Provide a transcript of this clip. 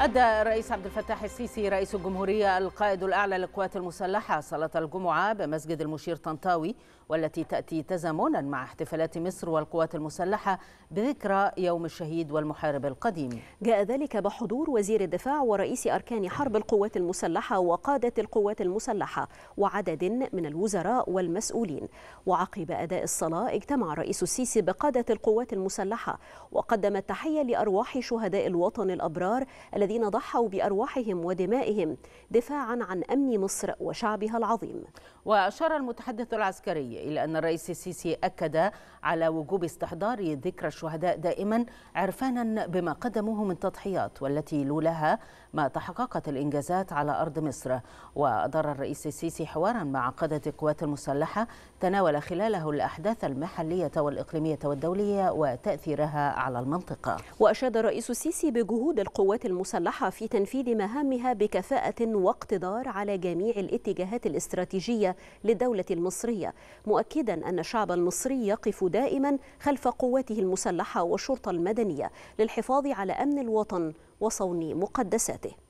أدى الرئيس عبد الفتاح السيسي رئيس الجمهورية القائد الأعلى للقوات المسلحة صلاة الجمعة بمسجد المشير طنطاوي والتي تأتي تزامنا مع احتفالات مصر والقوات المسلحة بذكرى يوم الشهيد والمحارب القديم جاء ذلك بحضور وزير الدفاع ورئيس أركان حرب القوات المسلحة وقادة القوات المسلحة وعدد من الوزراء والمسؤولين وعقب أداء الصلاة اجتمع الرئيس السيسي بقادة القوات المسلحة وقدم التحية لأرواح شهداء الوطن الأبرار الذي الذين ضحوا بأرواحهم ودمائهم دفاعا عن أمن مصر وشعبها العظيم وأشار المتحدث العسكري إلى أن الرئيس السيسي أكد على وجوب استحضار ذكرى الشهداء دائما عرفانا بما قدموه من تضحيات والتي لولاها ما تحققت الإنجازات على أرض مصر وأدار الرئيس السيسي حوارا مع قادة القوات المسلحة تناول خلاله الأحداث المحلية والإقليمية والدولية وتأثيرها على المنطقة وأشاد الرئيس السيسي بجهود القوات المسلحة المسلحة في تنفيذ مهامها بكفاءة واقتدار على جميع الاتجاهات الاستراتيجية للدولة المصرية مؤكدا أن الشعب المصري يقف دائما خلف قواته المسلحة والشرطة المدنية للحفاظ على أمن الوطن وصون مقدساته